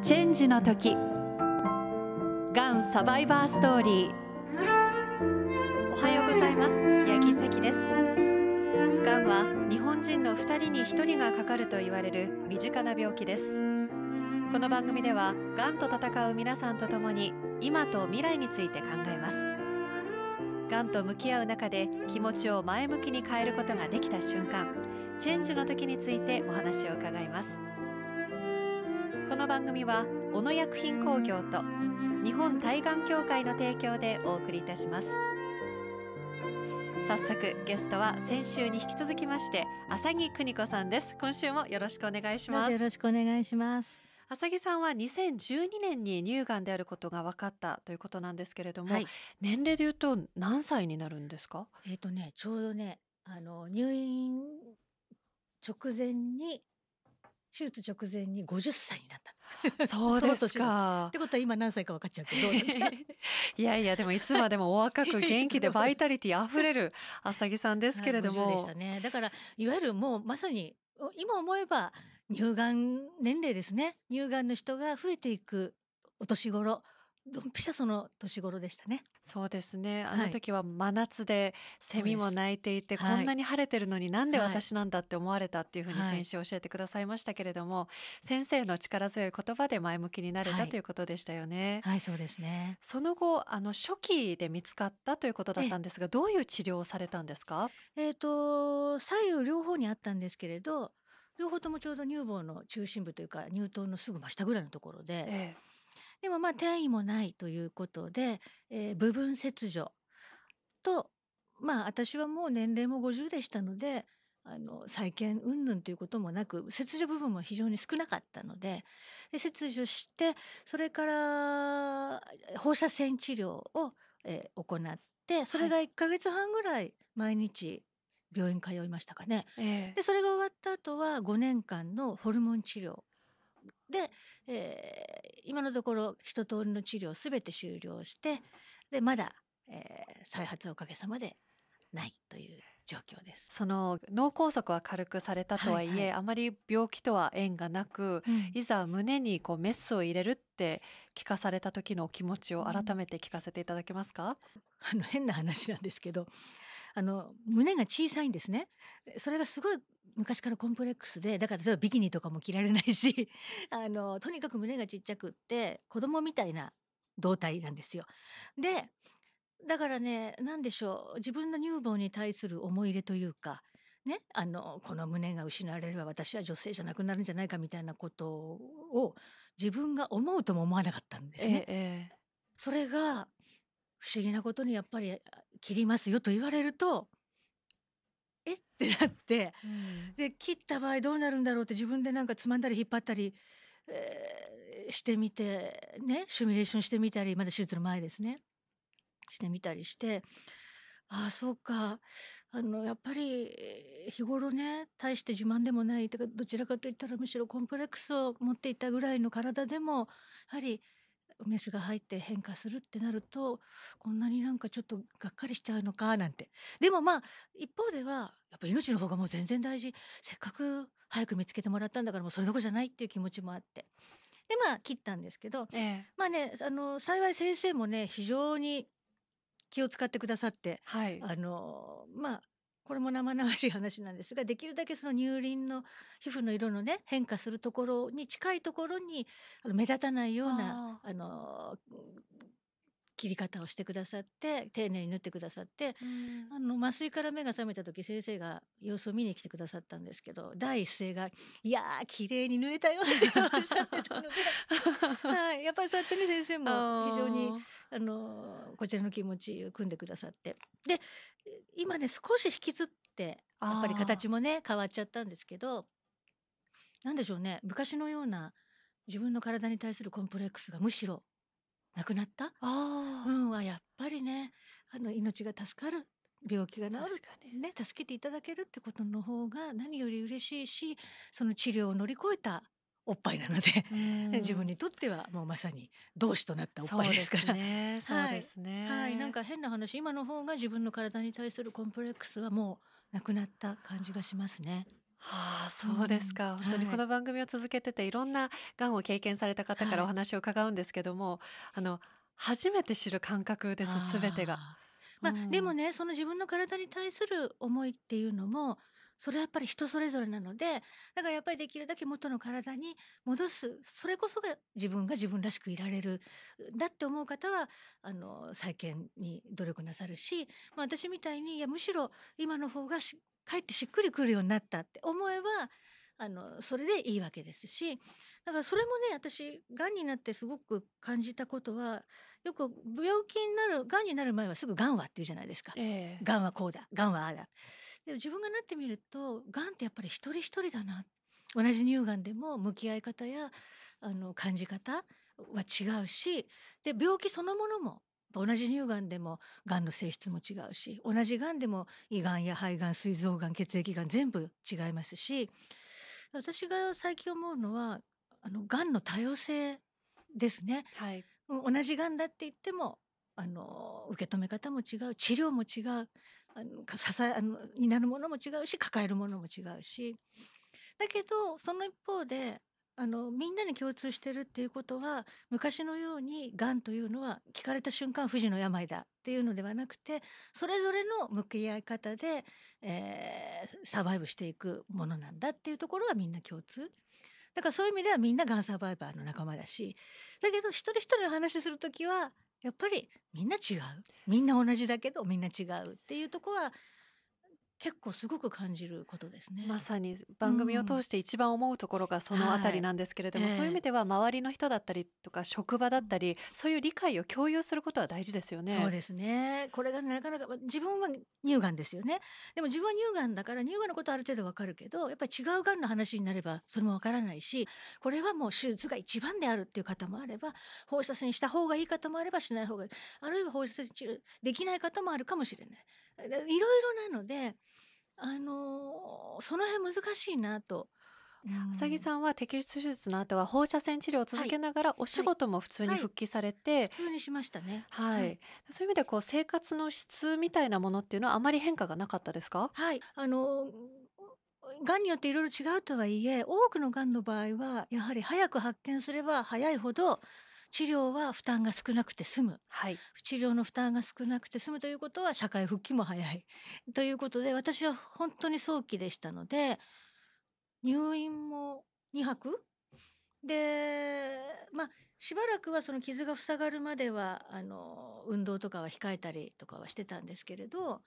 チェンジの時がんサバイバーストーリーおはようございます八木関ですがんは日本人の2人に1人がかかると言われる身近な病気ですこの番組ではがんと戦う皆さんと共に今と未来について考えますがんと向き合う中で気持ちを前向きに変えることができた瞬間チェンジの時についてお話を伺いますこの番組は小野薬品工業と日本対岸協会の提供でお送りいたします早速ゲストは先週に引き続きまして浅木邦子さんです今週もよろしくお願いしますよろしくお願いします浅木さんは2012年に乳がんであることが分かったということなんですけれども、はい、年齢で言うと何歳になるんですかえっ、とねちょうどねあの入院直前に手術直前に50歳になった。そうですか。ってことは今何歳か分かっちゃうけど。いやいや、でもいつまでもお若く元気でバイタリティ溢れる 浅木さんですけれども。はい、でしたね。だから、いわゆるもうまさに、今思えば乳がん年齢ですね。乳がんの人が増えていくお年頃ドンピシャその年頃でしたね。そうですね。あの時は真夏で、セミも鳴いていて、こんなに晴れてるのになんで私なんだって思われたっていうふうに先週教えてくださいましたけれども、はい、先生の力強い言葉で前向きになれた、はい、ということでしたよね。はい、そうですね。その後、あの初期で見つかったということだったんですが、どういう治療をされたんですかえっ、ー、と、左右両方にあったんですけれど、両方ともちょうど乳房の中心部というか乳頭のすぐ真下ぐらいのところで、ええ、でもまあ転移もないということで、えー、部分切除と、まあ私はもう年齢も50でしたので、あの、再建云々ということもなく、切除部分も非常に少なかったので、で切除して、それから放射線治療を、えー、行って、それが1ヶ月半ぐらい毎日病院通いましたかね。はい、で、それが終わった後は5年間のホルモン治療で、えー、今のところ一通りの治療すべて終了してでまだ、えー、再発おかげさまでないという状況です。その脳梗塞は軽くされたとはいえ、はいはい、あまり病気とは縁がなく、うん、いざ胸にこうメスを入れるって聞かされた時のお気持ちを改めて聞かせていただけますか？うん、あの変な話なんですけど、あの胸が小さいんですね。それがすごい昔からコンプレックスでだから例えばビキニとかも着られないし あのとにかく胸がちっちゃくって子供みたいな胴体なんですよ。でだからね何でしょう自分の乳房に対する思い入れというか、ね、あのこの胸が失われれば私は女性じゃなくなるんじゃないかみたいなことを自分が思うとも思わなかったんですね。ええ、それが不思議なことにやっぱり切りますよと言われるとってなって、うん、で切った場合どうなるんだろうって自分でなんかつまんだり引っ張ったり、えー、してみてねシミュレーションしてみたりまだ手術の前ですねしてみたりしてああそうかあのやっぱり日頃ね大して自慢でもないとかどちらかといったらむしろコンプレックスを持っていたぐらいの体でもやはりメスが入って変化するってなるとこんなになんかちょっとがっかりしちゃうのかなんてでもまあ一方ではやっぱ命の方がもう全然大事せっかく早く見つけてもらったんだからもうそれどころじゃないっていう気持ちもあってでまあ切ったんですけど、ええ、まあねあの幸い先生もね非常に気を使ってくださって、はい、あのまあこれも生々しい話なんですができるだけその乳輪の皮膚の色のね変化するところに近いところに目立たないようなあの切り方をしてくださって丁寧に縫ってくださって、あの麻酔から目が覚めた時先生が様子を見に来てくださったんですけど第一声が「いやー綺麗に縫えたよ」っておっしゃってたので、はい、やっぱりそうやってね先生も非常にあのこちらの気持ちを組んでくださってで今ね少し引きずってやっぱり形もね変わっちゃったんですけど何でしょうね昔のような自分の体に対するコンプレックスがむしろ亡くなったあ、うん、はやっぱりねあの命が助かる病気が治る、ね、助けていただけるってことの方が何より嬉しいしその治療を乗り越えたおっぱいなので自分にとってはもうまさに同志となったおっぱいですからそうですね、はい、はい、なんか変な話今の方が自分の体に対するコンプレックスはもうなくなった感じがしますねはあ、そうですか、うん、本当にこの番組を続けてて、はい、いろんながんを経験された方からお話を伺うんですけども、はい、あの初めて知る感覚です全てが。まあ、でもねその自分の体に対する思いっていうのもそれはやっぱり人それぞれなので、だからやっぱりできるだけ元の体に戻す、それこそが自分が自分らしくいられる、だって思う方は、あの、再建に努力なさるし、まあ私みたいに、いや、むしろ今の方がし、かえってしっくりくるようになったって思えば、あの、それでいいわけですし、だからそれもね、私、癌になってすごく感じたことは、よく病気になる、癌になる前はすぐ癌はって言うじゃないですか。癌、えー、はこうだ、癌はああだ。でも自分がなってみるとがんってやっぱり一人一人だな同じ乳がんでも向き合い方やあの感じ方は違うしで病気そのものも同じ乳がんでもがんの性質も違うし同じがんでも胃がんや肺がん膵臓がん血液がん全部違いますし私が最近思うのはあのがんの多様性ですね、はい、同じがんだって言ってもあの受け止め方も違う治療も違うあの支えあのになるものも違うし抱えるものも違うしだけどその一方であのみんなに共通してるっていうことは昔のようにがんというのは聞かれた瞬間不治の病だっていうのではなくてそれぞれの向き合い方で、えー、サバイブしていくものなんだっていうところがみんな共通だからそういう意味ではみんながんサバイバーの仲間だしだけど一人一人の話する時はやっぱりみんな違うみんな同じだけどみんな違うっていうとこは結構すごく感じることですねまさに番組を通して一番思うところがそのあたりなんですけれども、うんはい、そういう意味では周りの人だったりとか職場だったり、えー、そういう理解を共有することは大事ですよね。そうですねこれがなかなか自分は乳がんですよねでも自分は乳がんだから乳がんのことある程度わかるけどやっぱり違うがんの話になればそれもわからないしこれはもう手術が一番であるっていう方もあれば放射線した方がいい方もあればしない方がいいあるいは放射線治療できない方もあるかもしれないいろいろなので、あのー、その辺難しいなと。うさぎさんは摘出手術の後は放射線治療を続けながらお仕事も普通に復帰されて、はいはいはい、普通にしましたね、はい、そういう意味でこう生活の質みたいなものっていうのはあまり変化がなかったですかはいあのがんによっていろいろ違うとはいえ多くのがんの場合はやはり早く発見すれば早いほど治療は負担が少なくて済む、はい、治療の負担が少なくて済むということは社会復帰も早い ということで私は本当に早期でしたので入院も2泊でまあしばらくはその傷が塞がるまではあの運動とかは控えたりとかはしてたんですけれど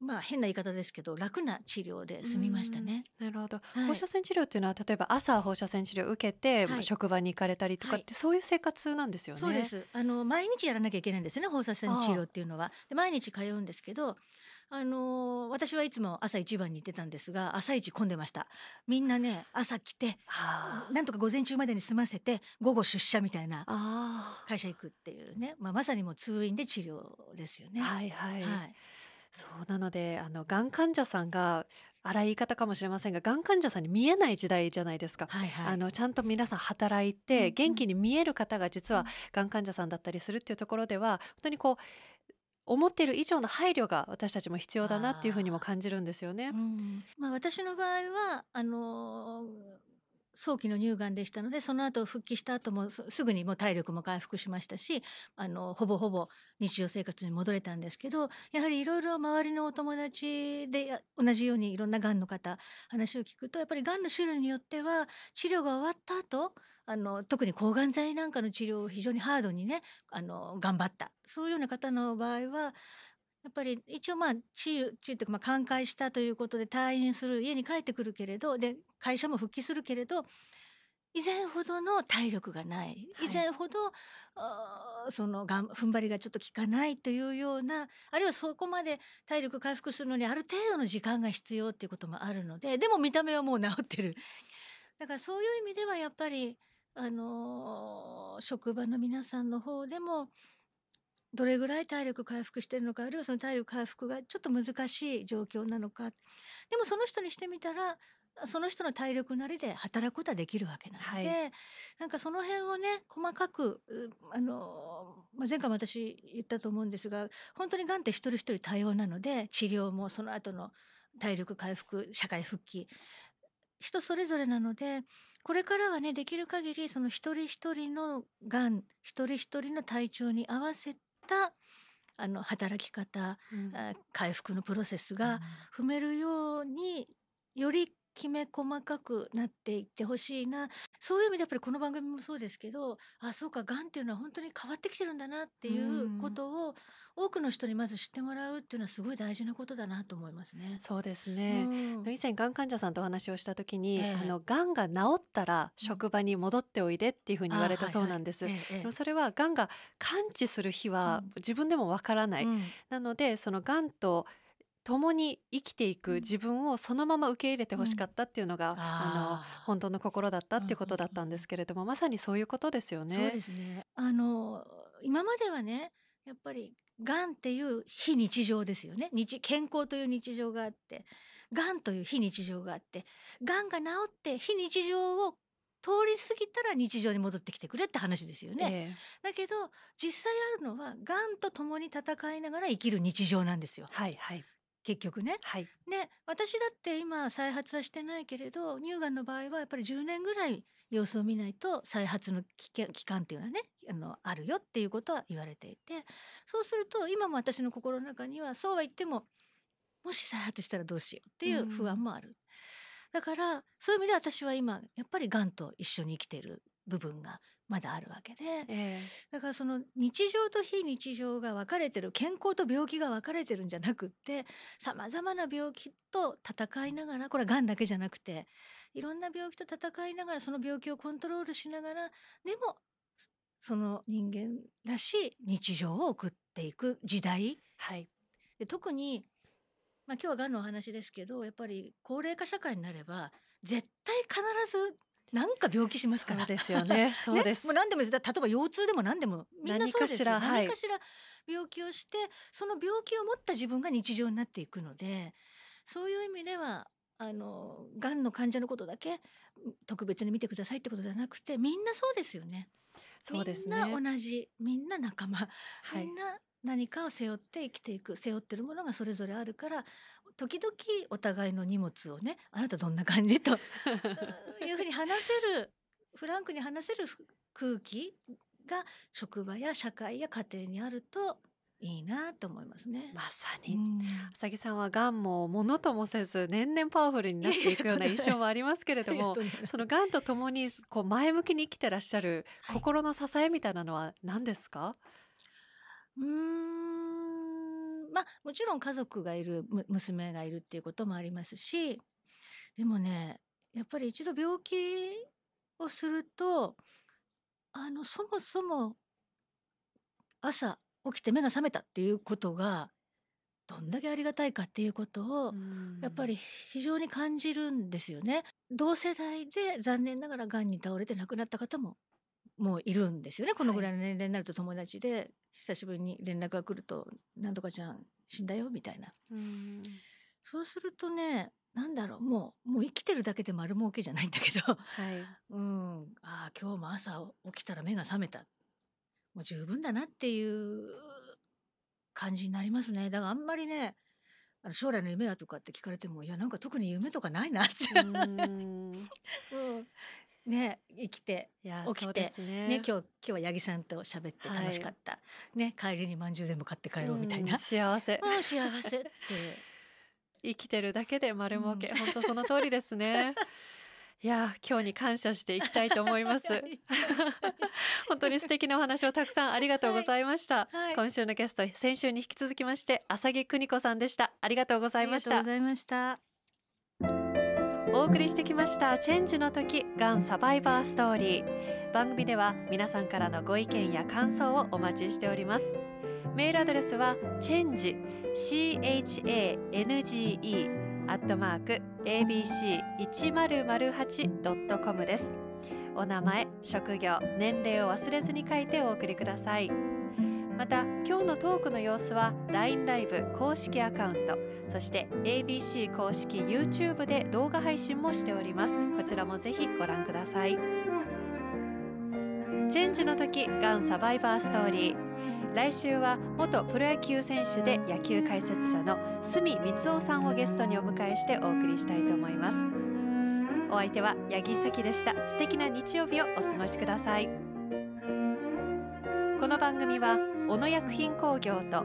まあ変な言い方ですけど楽な治療で済みましたね。なるほど、はい、放射線治療っていうのは例えば朝放射線治療を受けて、はい、職場に行かれたりとかって、はい、そういう生活なんですよね。そうですあの毎日やらなきゃいけないんですね放射線治療っていうのは。で毎日通うんですけどあの私はいつも朝一番に行ってたんですが朝一混んでましたみんなね朝来て、なんとか午前中までに済ませて午後出社みたいな会社行くっていうね、まあ、まさにもう通院で治療ですよね。はい、はい、はいそうなのであのがん患者さんが荒い言い方かもしれませんががん患者さんに見えない時代じゃないですか、はいはい、あのちゃんと皆さん働いて元気に見える方が実はがん患者さんだったりするっていうところでは本当にこう思ってる以上の配慮が私たちも必要だなっていうふうにも感じるんですよね。あうん、まあ、私の場合はあの早期の乳がんでしたので、その後復帰した後もすぐにもう体力も回復しましたし、あの、ほぼほぼ日常生活に戻れたんですけど、やはりいろいろ周りのお友達で同じようにいろんながんの方、話を聞くと、やっぱりがんの種類によっては、治療が終わった後、あの、特に抗がん剤なんかの治療を非常にハードにね、あの、頑張った。そういうような方の場合は、やっぱり一応まあ治癒地位というかまあ寛解したということで退院する家に帰ってくるけれどで会社も復帰するけれど以前ほどの体力がない、以前ほど、はい、そのがん踏ん張りがちょっと効かないというようなあるいはそこまで体力回復するのにある程度の時間が必要っていうこともあるのででも見た目はもう治ってる。だからそういう意味ではやっぱりあの職場の皆さんの方でもどれぐらい体力回復してるのかあるいはその体力回復がちょっと難しい状況なのかでもその人にしてみたらその人の体力なりで働くことはできるわけなので、はい、なんかその辺をね細かくあの、まあ、前回も私言ったと思うんですが本当にがんって一人一人多様なので治療もその後の体力回復社会復帰人それぞれなのでこれからはねできる限りその一人一人のがん一人一人の体調に合わせったあの働き方、うん、回復のプロセスが踏めるようによりきめ細かくなっていってほしいなそういう意味でやっぱりこの番組もそうですけどあそうかがんっていうのは本当に変わってきてるんだなっていうことを多くの人にまず知ってもらうっていうのはすごい大事なことだなと思いますね。そうですね、うん、以前がん患者さんとお話をした時に、えー、あのがんが治ったら職場に戻っておいでっていうふうに言われたそうなんです。はいはいえー、でもそれはがんが完治する日は自分でもわからない、うん、なのでそのがんと共に生きていく自分をそのまま受け入れてほしかったっていうのが、うん、あの本当の心だったっていうことだったんですけれども、うんうんうん、まさにそういうことですよね。そうですねあの今まではねやっぱりがんっていう非日常ですよね日健康という日常があってがんという非日常があってがんが治って非日常を通り過ぎたら日常に戻ってきてくれって話ですよね、えー、だけど実際あるのはがんと共に戦いながら生きる日常なんですよ。はいはい結局ね、はい、私だって今再発はしてないけれど乳がんの場合はやっぱり10年ぐらい様子を見ないと再発の危険期間っていうのはねあのあるよっていうことは言われていてそうすると今も私の心の中にはそうは言ってももし再発したらどうしようっていう不安もある。うんだからそういう意味で私は今やっぱりがんと一緒に生きている部分がまだあるわけで、えー、だからその日常と非日常が分かれてる健康と病気が分かれてるんじゃなくってさまざまな病気と戦いながらこれはがんだけじゃなくていろんな病気と戦いながらその病気をコントロールしながらでもその人間らしい日常を送っていく時代。はい、で特にまあ、今日はがんのお話ですけどやっぱり高齢化社会になれば絶対必ずなんか病気しますから。ですよ ね。そうです。ね、もう何でも例えば腰痛でも何でもみんなそうですよ。何か何かしら病気をして、その病気を持った自分が日常になっていくので、そういう意味ではあのがんの患者のことだけ特別に見てくださいってことじゃなくて、みんなそうですよね。そうですね。みんな同じ、みんな仲間、はい、みんな何かを背負って生きていく背負ってるものがそれぞれあるから時々お互いの荷物をねあなたどんな感じと いうふうに話せるフランクに話せる空気が職場や社会や家庭にあるといいなと思いますね。まさに。浅木さんはがんもものともせず年々パワフルになっていくような 印象もありますけれども、そのがんとともにこう前向きに生きてらっしゃる心の支えみたいなのは何ですか？はい、うん。まあ、もちろん家族がいる、娘がいるっていうこともありますし、でもね、やっぱり一度病気をすると、あの、そもそも朝起きて目が覚めたっていうことが、どんだけありがたいかっていうことを、やっぱり非常に感じるんですよね。同世代で残念ながらんに倒れて亡くなった方ももういるんですよねこのぐらいの年齢になると友達で、はい、久しぶりに連絡が来ると「なんとかちゃん死んだよ」みたいな。うんそうするとねなんだろうもうもう生きてるだけで丸儲けじゃないんだけど、はい、うんああ今日も朝起きたら目が覚めたもう十分だなっていう感じになりますねだからあんまりねあの将来の夢はとかって聞かれてもいやなんか特に夢とかないなってうん、ね生きて起きてね、ね、今日今日は八木さんと喋って楽しかった、はい、ね帰りにまんじゅうでも買って帰ろうみたいな、うん、幸せも う幸せって生きてるだけで丸儲け、うん、本当その通りですね いや今日に感謝していきたいと思います 本当に素敵なお話をたくさんありがとうございました、はいはい、今週のゲスト先週に引き続きまして浅木邦子さんでしたありがとうございましたありがとうございましたお送りしてきましたチェンジの時がんサバイバーストーリー番組では皆さんからのご意見や感想をお待ちしておりますメールアドレスはチェンジ change アットマーク abc1008.com ですお名前職業年齢を忘れずに書いてお送りくださいまた今日のトークの様子は LINE ライブ公式アカウントそして ABC 公式 YouTube で動画配信もしておりますこちらもぜひご覧くださいチェンジの時がんサバイバーストーリー来週は元プロ野球選手で野球解説者の角光雄さんをゲストにお迎えしてお送りしたいと思いますお相手は八木咲でした素敵な日曜日をお過ごしくださいこの番組は小野薬品工業と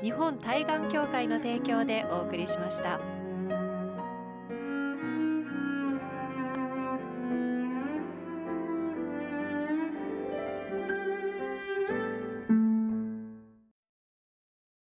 日本対岸協会の提供でお送りしました。